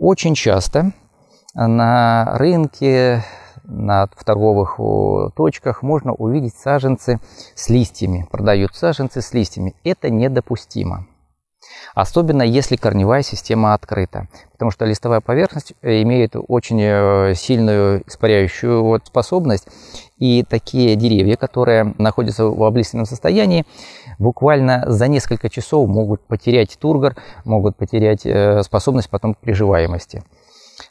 Очень часто на рынке, на торговых точках можно увидеть саженцы с листьями. Продают саженцы с листьями. Это недопустимо. Особенно если корневая система открыта, потому что листовая поверхность э, имеет очень э, сильную испаряющую вот способность, и такие деревья, которые находятся в облиственном состоянии, буквально за несколько часов могут потерять тургор, могут потерять э, способность потом к приживаемости.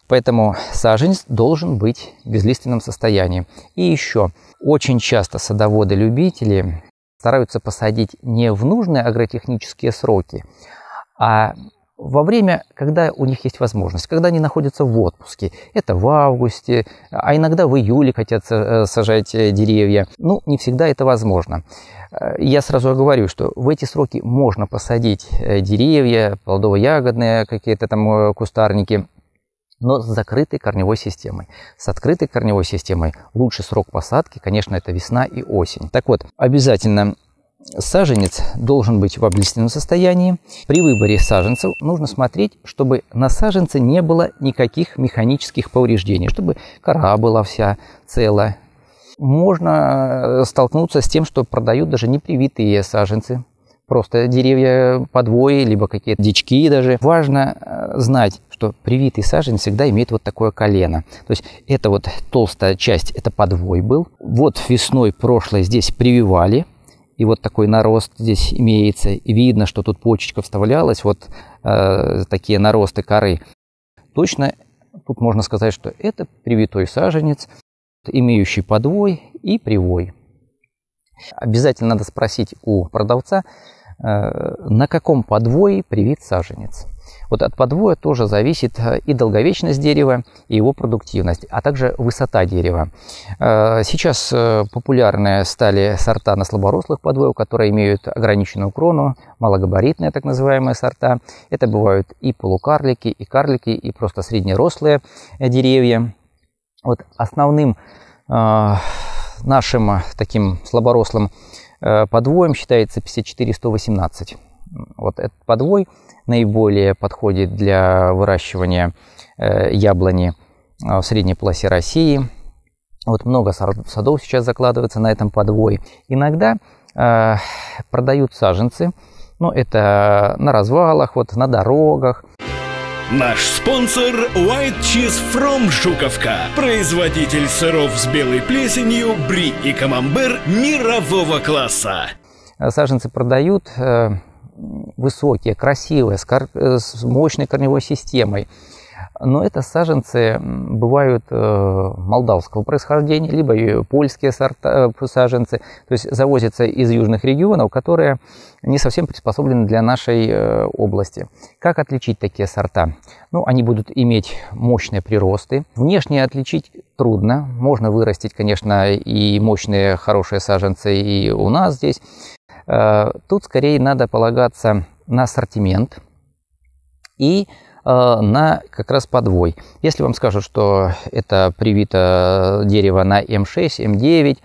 Поэтому саженец должен быть в безлиственном состоянии. И еще, очень часто садоводы-любители стараются посадить не в нужные агротехнические сроки, а во время, когда у них есть возможность, когда они находятся в отпуске. Это в августе, а иногда в июле хотят э, сажать э, деревья. Ну, не всегда это возможно. Э, я сразу говорю, что в эти сроки можно посадить деревья, плодово-ягодные какие-то там кустарники – но с закрытой корневой системой. С открытой корневой системой лучший срок посадки, конечно, это весна и осень. Так вот, обязательно Саженец должен быть в облистенном состоянии. При выборе саженцев нужно смотреть, чтобы на саженце не было никаких механических повреждений, чтобы кора была вся целая. Можно э, столкнуться с тем, что продают даже непривитые саженцы, просто деревья подвои, либо какие-то дички даже. Важно э, знать, что привитый сажень всегда имеет вот такое колено. То есть это вот толстая часть, это подвой был. Вот весной прошлой здесь прививали, и вот такой нарост здесь имеется. И видно, что тут почечка вставлялась, вот э, такие наросты коры. Точно тут можно сказать, что это привитой саженец, имеющий подвой и привой. Обязательно надо спросить у продавца, Э, на каком подвое привит саженец. Вот от подвоя тоже зависит э, и долговечность дерева, и его продуктивность, а также высота дерева. Э, сейчас популярные стали сорта на слаборослых подвоев, которые имеют ограниченную крону, малогабаритные так называемые сорта. Это бывают и полукарлики, и карлики, и просто среднерослые деревья. Вот основным нашим таким слаборослым Э, подвоем считается 54118. Вот этот подвой наиболее подходит для выращивания э, яблони э, в средней полосе России. Вот много садов сейчас закладывается на этом подвое. Иногда продают саженцы, но ну, это на развалах, вот на дорогах. Наш спонсор White Cheese From Жуковка. Производитель сыров с белой плесенью, бри и камамбер мирового класса. Саженцы продают э, высокие, красивые, э, с мощной корневой системой. Но это саженцы бывают э, молдавского происхождения, либо польские сорта, э, саженцы, то есть завозятся из южных регионов, которые не совсем приспособлены для нашей э, области. Как отличить такие сорта? Ну, они будут иметь мощные приросты. Внешне отличить трудно. Можно вырастить, конечно, и мощные хорошие саженцы и у нас здесь. Тут скорее надо полагаться на ассортимент и Э, на как раз подвой. Если вам скажут, что это привито э, дерево на М6, М9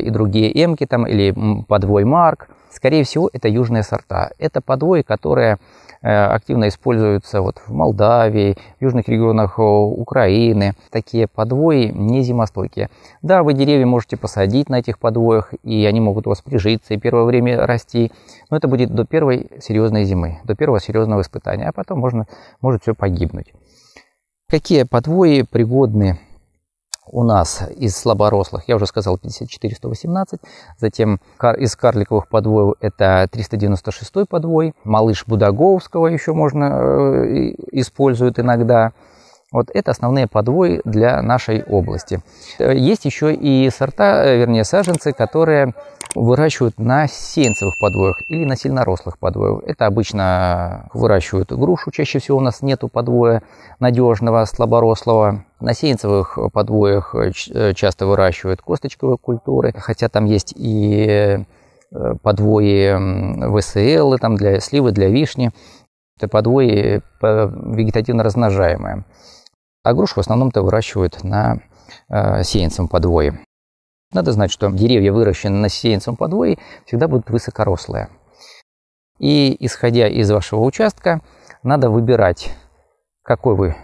и другие М-ки там или подвой Марк, скорее всего, это южные сорта. Это подвои, которые Э, активно используются вот в Молдавии, в южных регионах э, Украины. Такие подвои не зимостойкие. Да, вы деревья можете посадить на этих подвоях, и они могут у вас прижиться и первое время расти, но это будет до первой серьезной зимы, до первого серьезного испытания, а потом можно, может все погибнуть. Какие подвои пригодны у нас из слаборослых, я уже сказал, 54-118, затем из карликовых подвоев это 396 подвой, малыш Будаговского еще можно э, используют иногда, вот это основные подвои для нашей области. Э, есть еще и сорта, э, вернее саженцы, которые выращивают на сеянцевых подвоях или на сильнорослых подвоях. Это обычно выращивают грушу, чаще всего у нас нету подвоя надежного, слаборослого. На сеянцевых подвоях э, часто выращивают косточковые культуры, хотя там есть и подвои ВСЛ там для сливы, для вишни. Это подвои вегетативно размножаемые. А груши в основном-то выращивают на э, сеянцем подвое. Надо знать, что деревья, выращенные на сеянцем подвое, всегда будут высокорослые. И исходя из вашего участка, надо выбирать, какой вы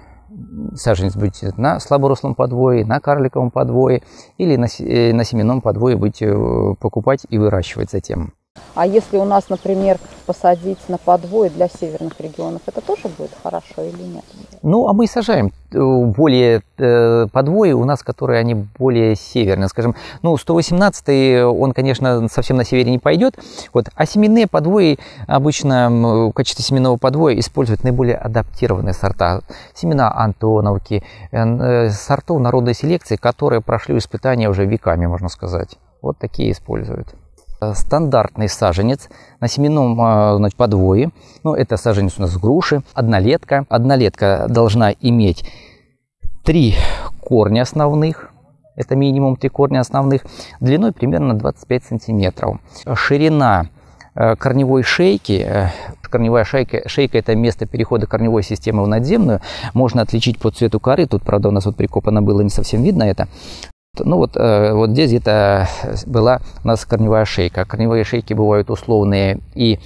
саженец будете на слаборослом подвое, на карликовом подвое или на, э, на семенном подвое будете э, покупать и выращивать затем. А если у нас, например, посадить на подвое для северных регионов, это тоже будет хорошо или нет? Ну, а мы и сажаем э, более э, подвои у нас, которые они более северные, скажем. Ну, 118 он, конечно, совсем на севере не пойдет. Вот. А семенные подвои обычно в качестве семенного подвоя используют наиболее адаптированные сорта. Семена Антоновки, э, сортов народной селекции, которые прошли испытания уже веками, можно сказать. Вот такие используют. Э, стандартный саженец на семенном э, значит, подвое. Ну, это саженец у нас груши, однолетка. Однолетка должна иметь три корня основных, это минимум три корня основных, длиной примерно 25 сантиметров. Ширина э, корневой шейки, корневая шейка, шейка – это место перехода корневой системы в надземную, можно отличить по цвету коры, тут, правда, у нас вот прикопано было, не совсем видно это, ну вот, э, вот здесь где-то э, была у нас корневая шейка. Корневые шейки бывают условные и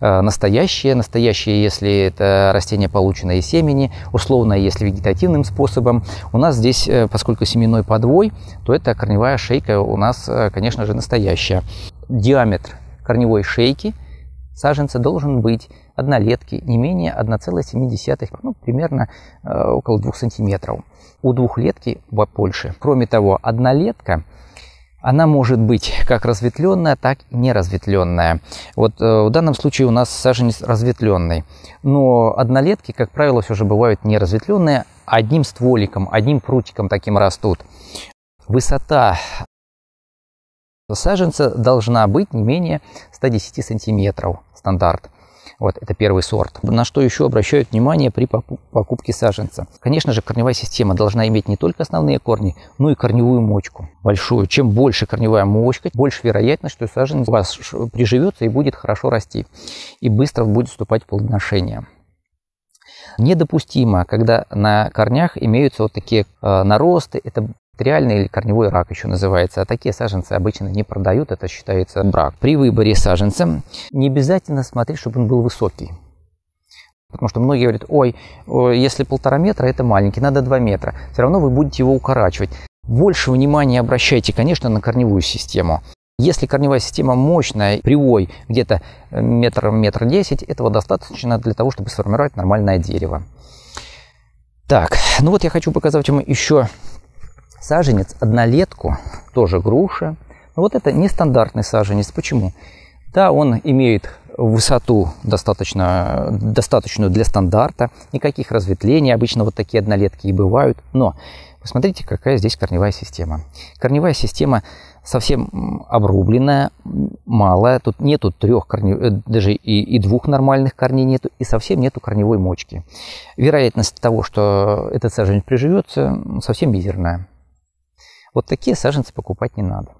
э, настоящие. Настоящие, если это растение получено из семени, условное, если вегетативным способом. У нас здесь, поскольку семенной подвой, то эта корневая шейка у нас, конечно же, настоящая. Диаметр корневой шейки – саженца должен быть однолетки не менее 1,7, ну, примерно э, около 2 сантиметров. У двухлетки побольше. Кроме того, однолетка она может быть как разветвленная, так и неразветвленная. Вот э, в данном случае у нас саженец разветвленный. Но однолетки, как правило, все же бывают неразветвленные, одним стволиком, одним прутиком таким растут. Высота Саженца должна быть не менее 110 сантиметров, стандарт. Вот, это первый сорт. На что еще обращают внимание при покупке саженца? Конечно же, корневая система должна иметь не только основные корни, но и корневую мочку большую. Чем больше корневая мочка, больше вероятность, что саженец у вас приживется и будет хорошо расти. И быстро будет вступать в плодоношение. Недопустимо, когда на корнях имеются вот такие э, наросты, это бактериальный или корневой рак еще называется, а такие саженцы обычно не продают, это считается брак. При выборе саженца не обязательно смотреть, чтобы он был высокий. Потому что многие говорят, ой, если полтора метра, это маленький, надо два метра. Все равно вы будете его укорачивать. Больше внимания обращайте, конечно, на корневую систему. Если корневая система мощная, привой где-то э, метр, метр десять, этого достаточно для того, чтобы сформировать нормальное дерево. Так, ну вот я хочу показать вам еще саженец, однолетку, тоже груша. Но ну, вот это нестандартный саженец. Почему? Да, он имеет высоту достаточно, достаточную для стандарта, никаких разветвлений, обычно вот такие однолетки и бывают, но посмотрите, какая здесь корневая система. Корневая система совсем обрубленная, малая, тут нету трех корней, э, даже и, и двух нормальных корней нету, и совсем нету корневой мочки. Вероятность того, что этот саженец приживется, совсем мизерная. Вот такие саженцы покупать не надо.